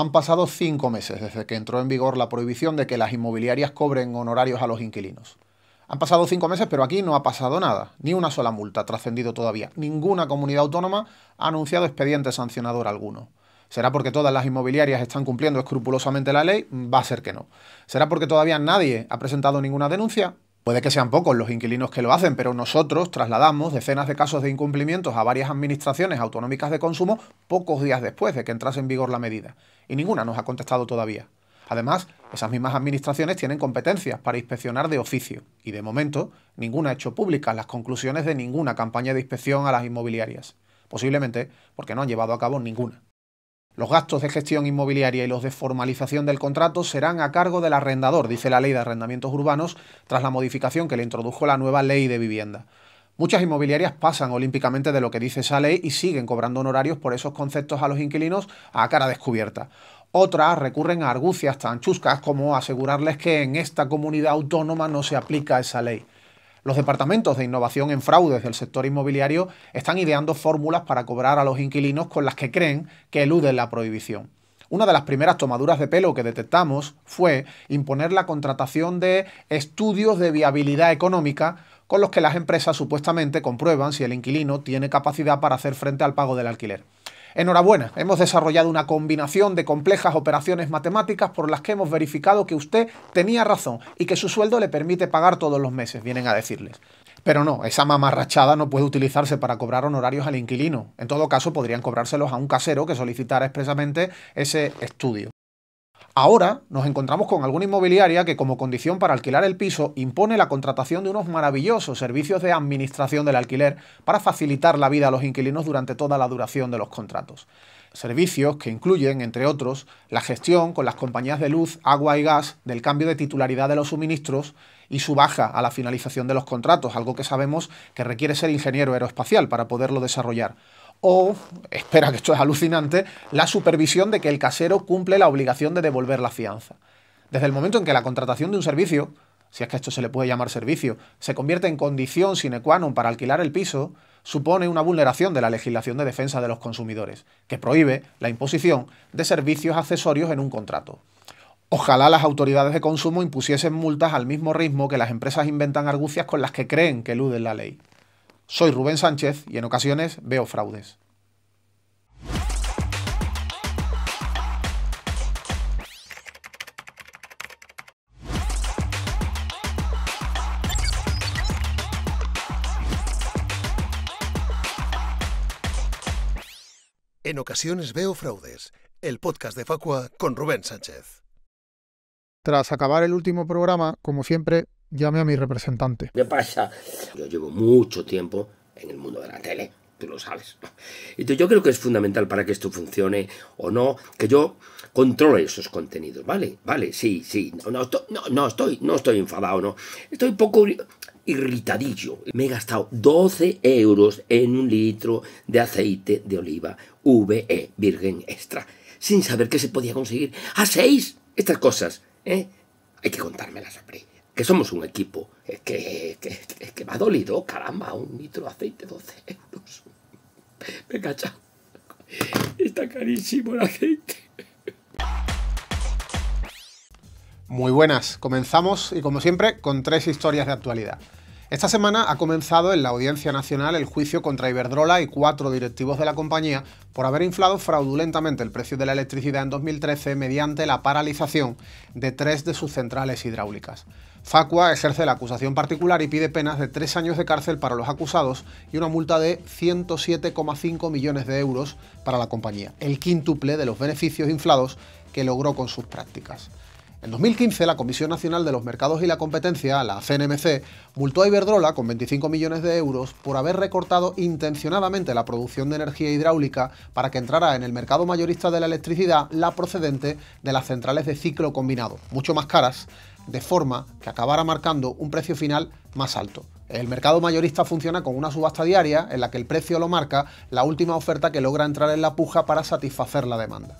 Han pasado cinco meses desde que entró en vigor la prohibición de que las inmobiliarias cobren honorarios a los inquilinos. Han pasado cinco meses, pero aquí no ha pasado nada, ni una sola multa ha trascendido todavía. Ninguna comunidad autónoma ha anunciado expediente sancionador alguno. ¿Será porque todas las inmobiliarias están cumpliendo escrupulosamente la ley? Va a ser que no. ¿Será porque todavía nadie ha presentado ninguna denuncia? Puede que sean pocos los inquilinos que lo hacen, pero nosotros trasladamos decenas de casos de incumplimientos a varias administraciones autonómicas de consumo pocos días después de que entrase en vigor la medida y ninguna nos ha contestado todavía. Además, esas mismas administraciones tienen competencias para inspeccionar de oficio y de momento ninguna ha hecho públicas las conclusiones de ninguna campaña de inspección a las inmobiliarias, posiblemente porque no han llevado a cabo ninguna. Los gastos de gestión inmobiliaria y los de formalización del contrato serán a cargo del arrendador, dice la Ley de Arrendamientos Urbanos, tras la modificación que le introdujo la nueva Ley de Vivienda. Muchas inmobiliarias pasan olímpicamente de lo que dice esa ley y siguen cobrando honorarios por esos conceptos a los inquilinos a cara descubierta. Otras recurren a argucias tan chuscas como asegurarles que en esta comunidad autónoma no se aplica esa ley. Los departamentos de innovación en fraudes del sector inmobiliario están ideando fórmulas para cobrar a los inquilinos con las que creen que eluden la prohibición. Una de las primeras tomaduras de pelo que detectamos fue imponer la contratación de estudios de viabilidad económica con los que las empresas supuestamente comprueban si el inquilino tiene capacidad para hacer frente al pago del alquiler. Enhorabuena, hemos desarrollado una combinación de complejas operaciones matemáticas por las que hemos verificado que usted tenía razón y que su sueldo le permite pagar todos los meses, vienen a decirles. Pero no, esa mamarrachada no puede utilizarse para cobrar honorarios al inquilino. En todo caso, podrían cobrárselos a un casero que solicitara expresamente ese estudio. Ahora nos encontramos con alguna inmobiliaria que como condición para alquilar el piso impone la contratación de unos maravillosos servicios de administración del alquiler para facilitar la vida a los inquilinos durante toda la duración de los contratos. Servicios que incluyen, entre otros, la gestión con las compañías de luz, agua y gas del cambio de titularidad de los suministros y su baja a la finalización de los contratos, algo que sabemos que requiere ser ingeniero aeroespacial para poderlo desarrollar o, espera que esto es alucinante, la supervisión de que el casero cumple la obligación de devolver la fianza. Desde el momento en que la contratación de un servicio, si es que esto se le puede llamar servicio, se convierte en condición sine qua non para alquilar el piso, supone una vulneración de la legislación de defensa de los consumidores, que prohíbe la imposición de servicios accesorios en un contrato. Ojalá las autoridades de consumo impusiesen multas al mismo ritmo que las empresas inventan argucias con las que creen que eluden la ley. Soy Rubén Sánchez y en ocasiones veo fraudes. En ocasiones veo fraudes, el podcast de Facua con Rubén Sánchez. Tras acabar el último programa, como siempre, Llame a mi representante. ¿Qué pasa? Yo llevo mucho tiempo en el mundo de la tele, tú lo sabes. Entonces yo creo que es fundamental para que esto funcione o no, que yo controle esos contenidos, ¿vale? Vale, sí, sí. No, no, no, estoy, no estoy enfadado, no. Estoy un poco irritadillo. Me he gastado 12 euros en un litro de aceite de oliva VE, virgen extra, sin saber que se podía conseguir a 6. Estas cosas, ¿eh? Hay que contármelas, hombre que somos un equipo, Es que, que me ha dolido, caramba, un litro de aceite, 12 euros. Me Está carísimo el aceite. Muy buenas, comenzamos y como siempre con tres historias de actualidad. Esta semana ha comenzado en la Audiencia Nacional el juicio contra Iberdrola y cuatro directivos de la compañía por haber inflado fraudulentamente el precio de la electricidad en 2013 mediante la paralización de tres de sus centrales hidráulicas. Facua ejerce la acusación particular y pide penas de tres años de cárcel para los acusados y una multa de 107,5 millones de euros para la compañía, el quíntuple de los beneficios inflados que logró con sus prácticas. En 2015, la Comisión Nacional de los Mercados y la Competencia, la CNMC, multó a Iberdrola con 25 millones de euros por haber recortado intencionadamente la producción de energía hidráulica para que entrara en el mercado mayorista de la electricidad la procedente de las centrales de ciclo combinado, mucho más caras, de forma que acabara marcando un precio final más alto. El mercado mayorista funciona con una subasta diaria en la que el precio lo marca la última oferta que logra entrar en la puja para satisfacer la demanda.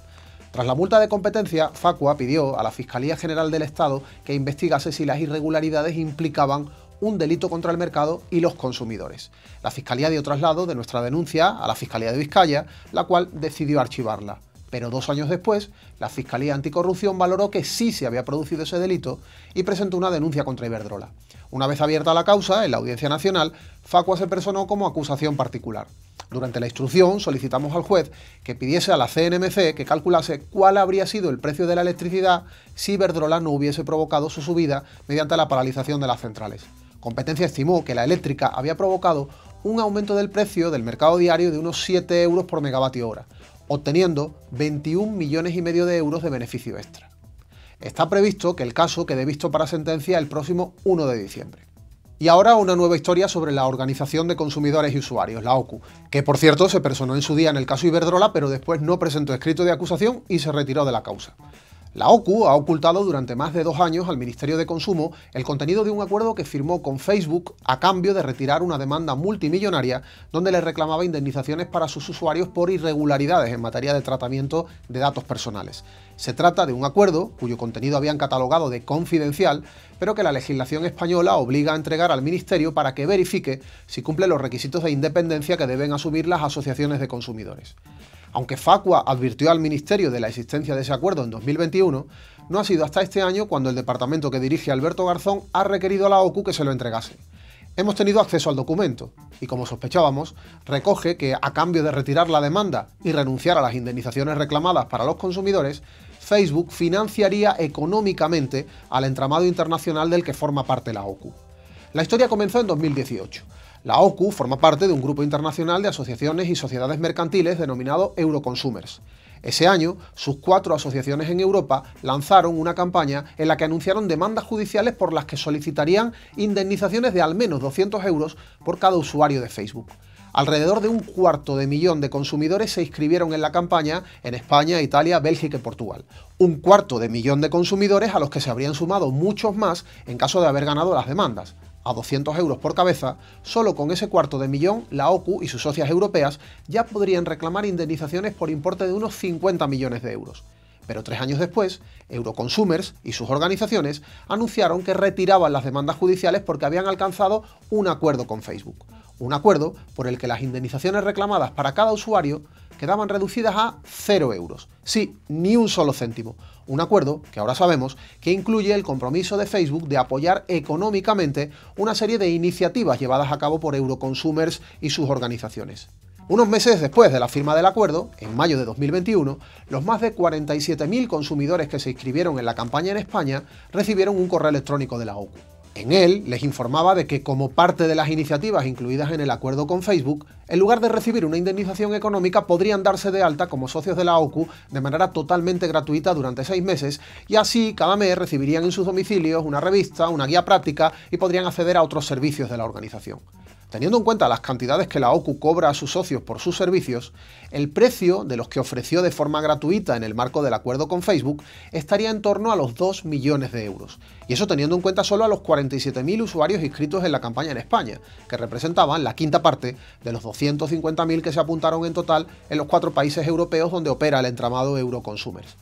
Tras la multa de competencia, Facua pidió a la Fiscalía General del Estado que investigase si las irregularidades implicaban un delito contra el mercado y los consumidores. La Fiscalía dio traslado de nuestra denuncia a la Fiscalía de Vizcaya, la cual decidió archivarla. Pero dos años después, la Fiscalía Anticorrupción valoró que sí se había producido ese delito y presentó una denuncia contra Iberdrola. Una vez abierta la causa, en la Audiencia Nacional, Facua se personó como acusación particular. Durante la instrucción solicitamos al juez que pidiese a la CNMC que calculase cuál habría sido el precio de la electricidad si Iberdrola no hubiese provocado su subida mediante la paralización de las centrales. Competencia estimó que la eléctrica había provocado un aumento del precio del mercado diario de unos 7 euros por megavatio hora, obteniendo 21 millones y medio de euros de beneficio extra. Está previsto que el caso quede visto para sentencia el próximo 1 de diciembre. Y ahora una nueva historia sobre la Organización de Consumidores y Usuarios, la OCU, que por cierto se personó en su día en el caso Iberdrola, pero después no presentó escrito de acusación y se retiró de la causa. La OCU ha ocultado durante más de dos años al Ministerio de Consumo el contenido de un acuerdo que firmó con Facebook a cambio de retirar una demanda multimillonaria donde le reclamaba indemnizaciones para sus usuarios por irregularidades en materia de tratamiento de datos personales. Se trata de un acuerdo cuyo contenido habían catalogado de confidencial, pero que la legislación española obliga a entregar al Ministerio para que verifique si cumple los requisitos de independencia que deben asumir las asociaciones de consumidores. Aunque Facua advirtió al Ministerio de la existencia de ese acuerdo en 2021, no ha sido hasta este año cuando el departamento que dirige Alberto Garzón ha requerido a la OCU que se lo entregase. Hemos tenido acceso al documento y, como sospechábamos, recoge que, a cambio de retirar la demanda y renunciar a las indemnizaciones reclamadas para los consumidores, Facebook financiaría económicamente al entramado internacional del que forma parte la OCU. La historia comenzó en 2018, la OCU forma parte de un grupo internacional de asociaciones y sociedades mercantiles denominado Euroconsumers. Ese año, sus cuatro asociaciones en Europa lanzaron una campaña en la que anunciaron demandas judiciales por las que solicitarían indemnizaciones de al menos 200 euros por cada usuario de Facebook. Alrededor de un cuarto de millón de consumidores se inscribieron en la campaña en España, Italia, Bélgica y Portugal. Un cuarto de millón de consumidores a los que se habrían sumado muchos más en caso de haber ganado las demandas a 200 euros por cabeza, solo con ese cuarto de millón, la OCU y sus socias europeas ya podrían reclamar indemnizaciones por importe de unos 50 millones de euros. Pero tres años después, Euroconsumers y sus organizaciones anunciaron que retiraban las demandas judiciales porque habían alcanzado un acuerdo con Facebook un acuerdo por el que las indemnizaciones reclamadas para cada usuario quedaban reducidas a 0 euros. Sí, ni un solo céntimo. Un acuerdo que ahora sabemos que incluye el compromiso de Facebook de apoyar económicamente una serie de iniciativas llevadas a cabo por Euroconsumers y sus organizaciones. Unos meses después de la firma del acuerdo, en mayo de 2021, los más de 47.000 consumidores que se inscribieron en la campaña en España recibieron un correo electrónico de la OCU. En él les informaba de que como parte de las iniciativas incluidas en el acuerdo con Facebook, en lugar de recibir una indemnización económica podrían darse de alta como socios de la OCU de manera totalmente gratuita durante seis meses y así cada mes recibirían en sus domicilios una revista, una guía práctica y podrían acceder a otros servicios de la organización. Teniendo en cuenta las cantidades que la OCU cobra a sus socios por sus servicios, el precio de los que ofreció de forma gratuita en el marco del acuerdo con Facebook estaría en torno a los 2 millones de euros. Y eso teniendo en cuenta solo a los 47.000 usuarios inscritos en la campaña en España, que representaban la quinta parte de los 250.000 que se apuntaron en total en los cuatro países europeos donde opera el entramado Euroconsumers.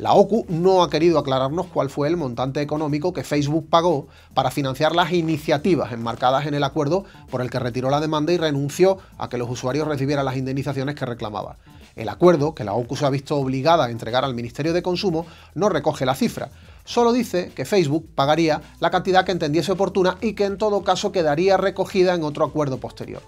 La OCU no ha querido aclararnos cuál fue el montante económico que Facebook pagó para financiar las iniciativas enmarcadas en el acuerdo por el que retiró la demanda y renunció a que los usuarios recibieran las indemnizaciones que reclamaba. El acuerdo, que la OCU se ha visto obligada a entregar al Ministerio de Consumo, no recoge la cifra, solo dice que Facebook pagaría la cantidad que entendiese oportuna y que en todo caso quedaría recogida en otro acuerdo posterior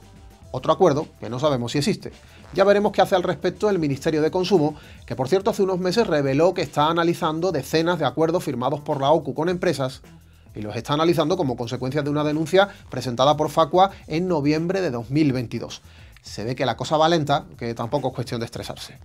otro acuerdo que no sabemos si existe. Ya veremos qué hace al respecto el Ministerio de Consumo, que por cierto hace unos meses reveló que está analizando decenas de acuerdos firmados por la OCU con empresas y los está analizando como consecuencia de una denuncia presentada por Facua en noviembre de 2022. Se ve que la cosa va lenta, que tampoco es cuestión de estresarse.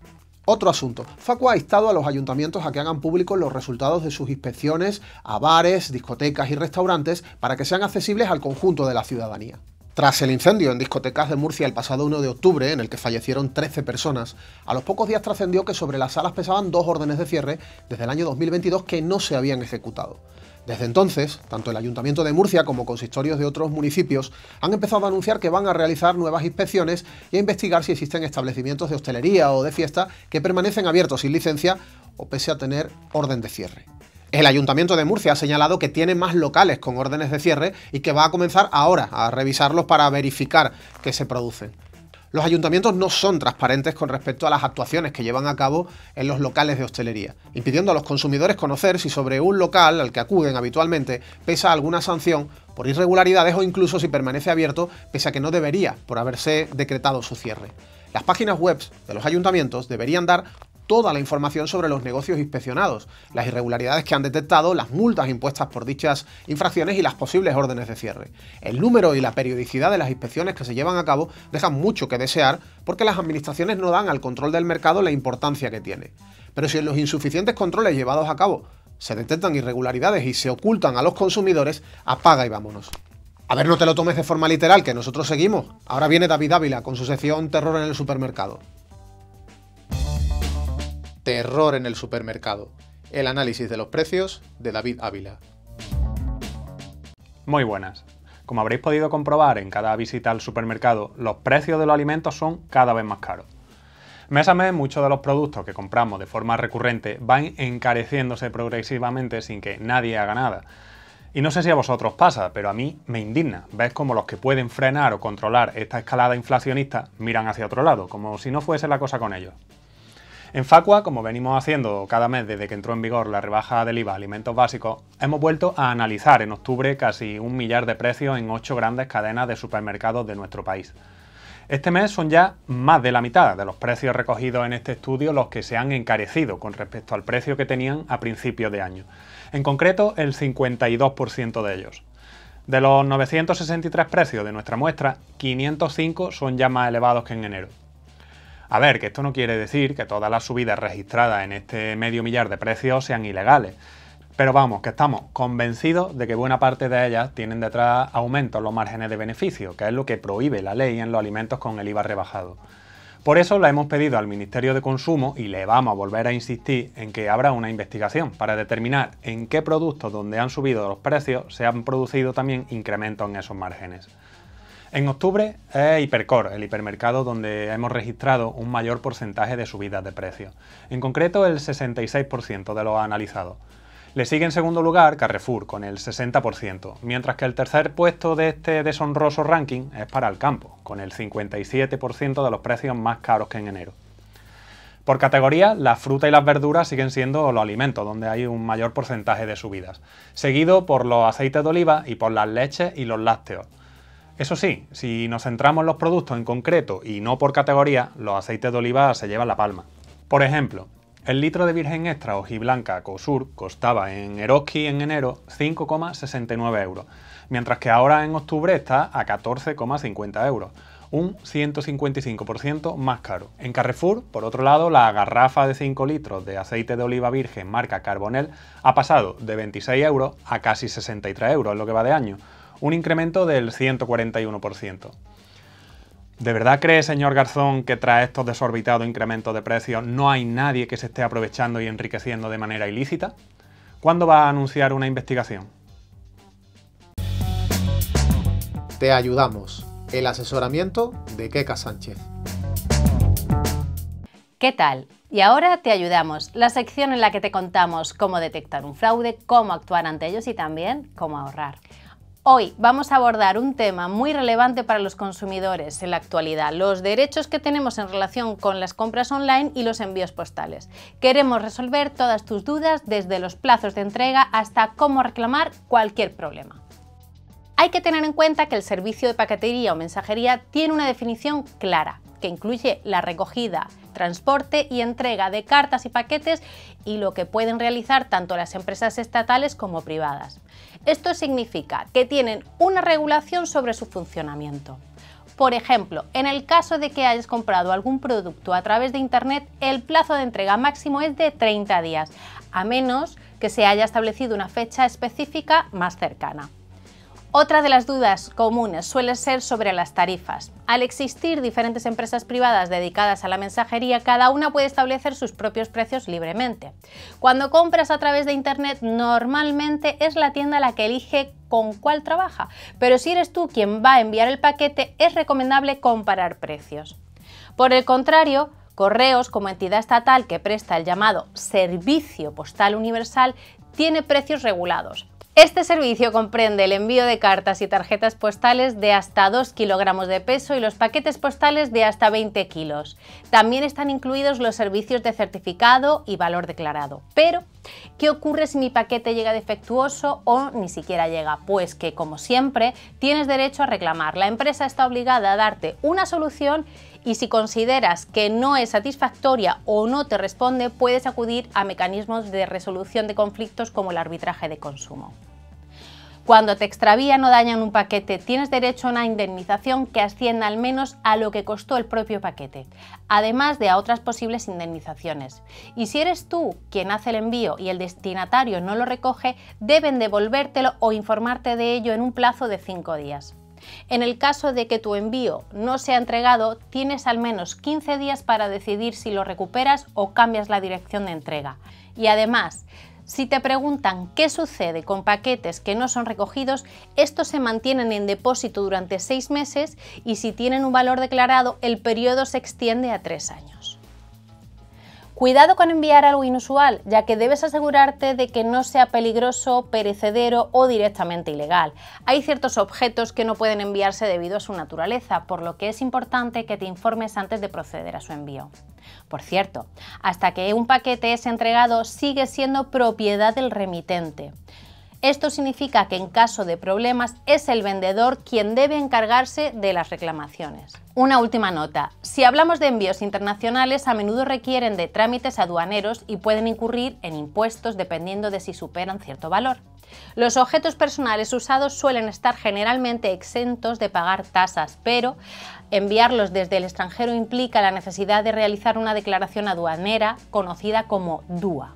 Otro asunto. Facua ha instado a los ayuntamientos a que hagan públicos los resultados de sus inspecciones a bares, discotecas y restaurantes para que sean accesibles al conjunto de la ciudadanía. Tras el incendio en discotecas de Murcia el pasado 1 de octubre, en el que fallecieron 13 personas, a los pocos días trascendió que sobre las salas pesaban dos órdenes de cierre desde el año 2022 que no se habían ejecutado. Desde entonces, tanto el Ayuntamiento de Murcia como consistorios de otros municipios han empezado a anunciar que van a realizar nuevas inspecciones y a investigar si existen establecimientos de hostelería o de fiesta que permanecen abiertos sin licencia o pese a tener orden de cierre. El Ayuntamiento de Murcia ha señalado que tiene más locales con órdenes de cierre y que va a comenzar ahora a revisarlos para verificar que se producen. Los ayuntamientos no son transparentes con respecto a las actuaciones que llevan a cabo en los locales de hostelería, impidiendo a los consumidores conocer si sobre un local al que acuden habitualmente pesa alguna sanción por irregularidades o incluso si permanece abierto pese a que no debería por haberse decretado su cierre. Las páginas web de los ayuntamientos deberían dar toda la información sobre los negocios inspeccionados, las irregularidades que han detectado, las multas impuestas por dichas infracciones y las posibles órdenes de cierre. El número y la periodicidad de las inspecciones que se llevan a cabo dejan mucho que desear porque las administraciones no dan al control del mercado la importancia que tiene. Pero si en los insuficientes controles llevados a cabo se detectan irregularidades y se ocultan a los consumidores, apaga y vámonos. A ver, no te lo tomes de forma literal, que nosotros seguimos. Ahora viene David Ávila con su sección Terror en el Supermercado. Terror en el supermercado. El análisis de los precios de David Ávila. Muy buenas. Como habréis podido comprobar en cada visita al supermercado, los precios de los alimentos son cada vez más caros. Mes a mes, muchos de los productos que compramos de forma recurrente van encareciéndose progresivamente sin que nadie haga nada. Y no sé si a vosotros pasa, pero a mí me indigna. Ves como los que pueden frenar o controlar esta escalada inflacionista miran hacia otro lado, como si no fuese la cosa con ellos. En Facua, como venimos haciendo cada mes desde que entró en vigor la rebaja del IVA a alimentos básicos, hemos vuelto a analizar en octubre casi un millar de precios en ocho grandes cadenas de supermercados de nuestro país. Este mes son ya más de la mitad de los precios recogidos en este estudio los que se han encarecido con respecto al precio que tenían a principios de año. En concreto, el 52% de ellos. De los 963 precios de nuestra muestra, 505 son ya más elevados que en enero. A ver, que esto no quiere decir que todas las subidas registradas en este medio millar de precios sean ilegales. Pero vamos, que estamos convencidos de que buena parte de ellas tienen detrás aumentos en los márgenes de beneficio, que es lo que prohíbe la ley en los alimentos con el IVA rebajado. Por eso le hemos pedido al Ministerio de Consumo y le vamos a volver a insistir en que habrá una investigación para determinar en qué productos donde han subido los precios se han producido también incrementos en esos márgenes. En octubre es Hipercor, el hipermercado donde hemos registrado un mayor porcentaje de subidas de precios, en concreto el 66% de los analizados. Le sigue en segundo lugar Carrefour con el 60%, mientras que el tercer puesto de este deshonroso ranking es para el campo, con el 57% de los precios más caros que en enero. Por categoría, las fruta y las verduras siguen siendo los alimentos, donde hay un mayor porcentaje de subidas, seguido por los aceites de oliva y por las leches y los lácteos. Eso sí, si nos centramos en los productos en concreto y no por categoría, los aceites de oliva se llevan la palma. Por ejemplo, el litro de virgen extra blanca Cosur costaba en Eroski en enero 5,69 euros, mientras que ahora en octubre está a 14,50 euros, un 155% más caro. En Carrefour, por otro lado, la garrafa de 5 litros de aceite de oliva virgen marca Carbonel ha pasado de 26 euros a casi 63 euros en lo que va de año, un incremento del 141%. ¿De verdad cree, señor Garzón, que tras estos desorbitados incrementos de precios no hay nadie que se esté aprovechando y enriqueciendo de manera ilícita? ¿Cuándo va a anunciar una investigación? Te ayudamos. El asesoramiento de Keka Sánchez. ¿Qué tal? Y ahora te ayudamos, la sección en la que te contamos cómo detectar un fraude, cómo actuar ante ellos y también cómo ahorrar. Hoy vamos a abordar un tema muy relevante para los consumidores en la actualidad, los derechos que tenemos en relación con las compras online y los envíos postales. Queremos resolver todas tus dudas desde los plazos de entrega hasta cómo reclamar cualquier problema. Hay que tener en cuenta que el servicio de paquetería o mensajería tiene una definición clara que incluye la recogida, transporte y entrega de cartas y paquetes y lo que pueden realizar tanto las empresas estatales como privadas. Esto significa que tienen una regulación sobre su funcionamiento. Por ejemplo, en el caso de que hayas comprado algún producto a través de Internet, el plazo de entrega máximo es de 30 días, a menos que se haya establecido una fecha específica más cercana. Otra de las dudas comunes suele ser sobre las tarifas. Al existir diferentes empresas privadas dedicadas a la mensajería, cada una puede establecer sus propios precios libremente. Cuando compras a través de Internet, normalmente es la tienda la que elige con cuál trabaja, pero si eres tú quien va a enviar el paquete, es recomendable comparar precios. Por el contrario, Correos, como entidad estatal que presta el llamado servicio postal universal, tiene precios regulados, este servicio comprende el envío de cartas y tarjetas postales de hasta 2 kilogramos de peso y los paquetes postales de hasta 20 kilos. También están incluidos los servicios de certificado y valor declarado. Pero ¿Qué ocurre si mi paquete llega defectuoso o ni siquiera llega? Pues que, como siempre, tienes derecho a reclamar. La empresa está obligada a darte una solución y si consideras que no es satisfactoria o no te responde, puedes acudir a mecanismos de resolución de conflictos como el arbitraje de consumo. Cuando te extravían o dañan un paquete, tienes derecho a una indemnización que ascienda al menos a lo que costó el propio paquete, además de a otras posibles indemnizaciones. Y si eres tú quien hace el envío y el destinatario no lo recoge, deben devolvértelo o informarte de ello en un plazo de 5 días. En el caso de que tu envío no sea entregado, tienes al menos 15 días para decidir si lo recuperas o cambias la dirección de entrega. Y además, si te preguntan qué sucede con paquetes que no son recogidos, estos se mantienen en depósito durante seis meses y si tienen un valor declarado, el periodo se extiende a tres años. Cuidado con enviar algo inusual, ya que debes asegurarte de que no sea peligroso, perecedero o directamente ilegal. Hay ciertos objetos que no pueden enviarse debido a su naturaleza, por lo que es importante que te informes antes de proceder a su envío. Por cierto, hasta que un paquete es entregado sigue siendo propiedad del remitente. Esto significa que en caso de problemas es el vendedor quien debe encargarse de las reclamaciones. Una última nota. Si hablamos de envíos internacionales, a menudo requieren de trámites aduaneros y pueden incurrir en impuestos dependiendo de si superan cierto valor. Los objetos personales usados suelen estar generalmente exentos de pagar tasas, pero enviarlos desde el extranjero implica la necesidad de realizar una declaración aduanera conocida como DUA.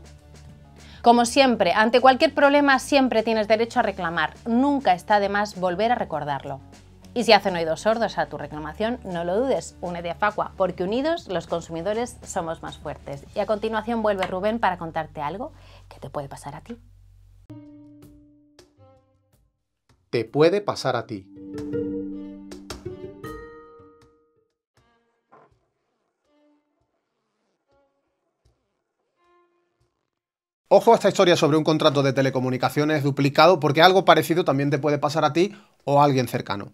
Como siempre, ante cualquier problema siempre tienes derecho a reclamar. Nunca está de más volver a recordarlo. Y si hacen oídos sordos a tu reclamación, no lo dudes, únete a Facua, porque unidos los consumidores somos más fuertes. Y a continuación vuelve Rubén para contarte algo que te puede pasar a ti. Te puede pasar a ti. Ojo a esta historia sobre un contrato de telecomunicaciones duplicado porque algo parecido también te puede pasar a ti o a alguien cercano.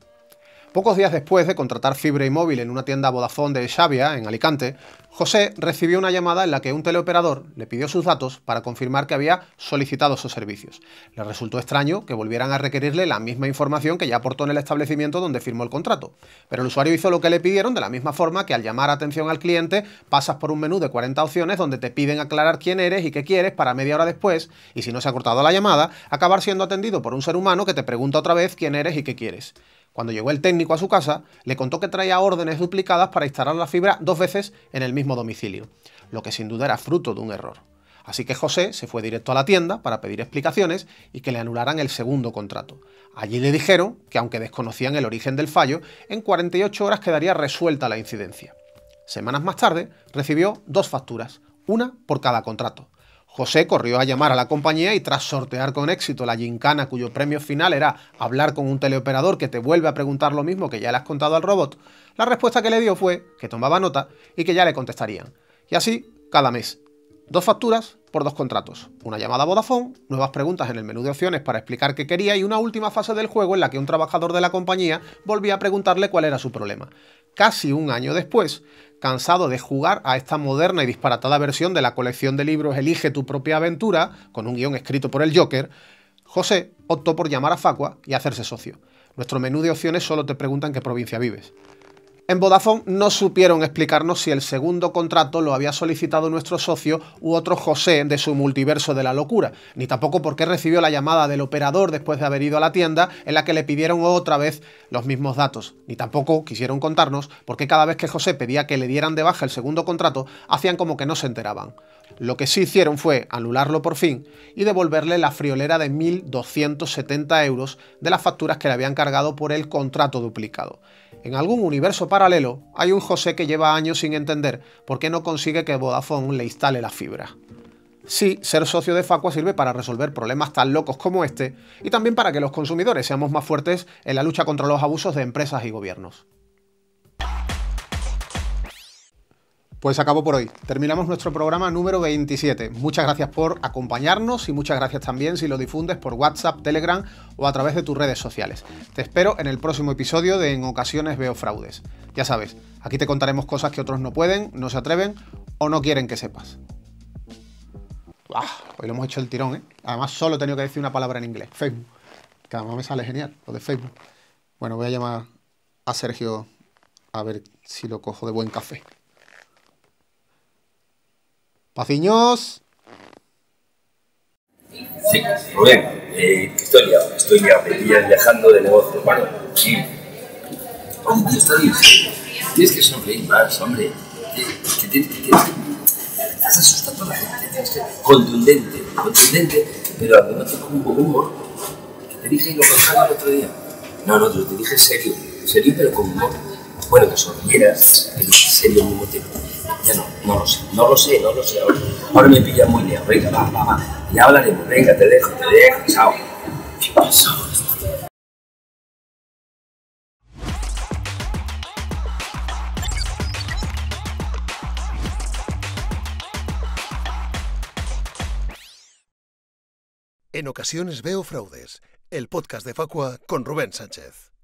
Pocos días después de contratar fibra y móvil en una tienda bodazón de Xavia, en Alicante, José recibió una llamada en la que un teleoperador le pidió sus datos para confirmar que había solicitado sus servicios. Le resultó extraño que volvieran a requerirle la misma información que ya aportó en el establecimiento donde firmó el contrato. Pero el usuario hizo lo que le pidieron de la misma forma que al llamar atención al cliente pasas por un menú de 40 opciones donde te piden aclarar quién eres y qué quieres para media hora después, y si no se ha cortado la llamada, acabar siendo atendido por un ser humano que te pregunta otra vez quién eres y qué quieres. Cuando llegó el técnico a su casa, le contó que traía órdenes duplicadas para instalar la fibra dos veces en el mismo domicilio, lo que sin duda era fruto de un error. Así que José se fue directo a la tienda para pedir explicaciones y que le anularan el segundo contrato. Allí le dijeron que aunque desconocían el origen del fallo, en 48 horas quedaría resuelta la incidencia. Semanas más tarde recibió dos facturas, una por cada contrato. José corrió a llamar a la compañía y tras sortear con éxito la gincana cuyo premio final era hablar con un teleoperador que te vuelve a preguntar lo mismo que ya le has contado al robot, la respuesta que le dio fue que tomaba nota y que ya le contestarían. Y así cada mes. Dos facturas por dos contratos, una llamada a Vodafone, nuevas preguntas en el menú de opciones para explicar qué quería y una última fase del juego en la que un trabajador de la compañía volvía a preguntarle cuál era su problema. Casi un año después, cansado de jugar a esta moderna y disparatada versión de la colección de libros Elige tu propia aventura, con un guión escrito por el Joker, José optó por llamar a Facua y hacerse socio. Nuestro menú de opciones solo te preguntan qué provincia vives. En Vodafone no supieron explicarnos si el segundo contrato lo había solicitado nuestro socio u otro José de su multiverso de la locura, ni tampoco por qué recibió la llamada del operador después de haber ido a la tienda en la que le pidieron otra vez los mismos datos, ni tampoco quisieron contarnos por qué cada vez que José pedía que le dieran de baja el segundo contrato hacían como que no se enteraban. Lo que sí hicieron fue anularlo por fin y devolverle la friolera de 1.270 euros de las facturas que le habían cargado por el contrato duplicado. En algún universo paralelo hay un José que lleva años sin entender por qué no consigue que Vodafone le instale la fibra. Sí, ser socio de Facua sirve para resolver problemas tan locos como este y también para que los consumidores seamos más fuertes en la lucha contra los abusos de empresas y gobiernos. Pues acabo por hoy. Terminamos nuestro programa número 27. Muchas gracias por acompañarnos y muchas gracias también si lo difundes por WhatsApp, Telegram o a través de tus redes sociales. Te espero en el próximo episodio de En ocasiones veo fraudes. Ya sabes, aquí te contaremos cosas que otros no pueden, no se atreven o no quieren que sepas. Ah, hoy lo hemos hecho el tirón, ¿eh? Además solo he tenido que decir una palabra en inglés. Facebook. Que además me sale genial, lo de Facebook. Bueno, voy a llamar a Sergio a ver si lo cojo de buen café. Pafiños. Sí, muy bien. estoy eh, ya, estoy ya, Me viajando de negocio. Bueno, sí. Hombre, tío, está bien. Tienes que sonreír más, hombre. Te, te, Que estás asustando a la gente. Tienes que contundente, contundente, pero al te con un poco humor. te dije lo pensaba el otro día. No, no, te dije serio. Serio, pero con humor bueno, que sonrieras, que sería un motivo. tiempo. Ya no, no lo sé, no lo sé, no lo sé. Ahora, me pilla muy lejos, venga, va, va, va. Ya hablaremos, venga, te dejo, te dejo, chao. ¿Qué pasa? En ocasiones veo fraudes, el podcast de Facua con Rubén Sánchez.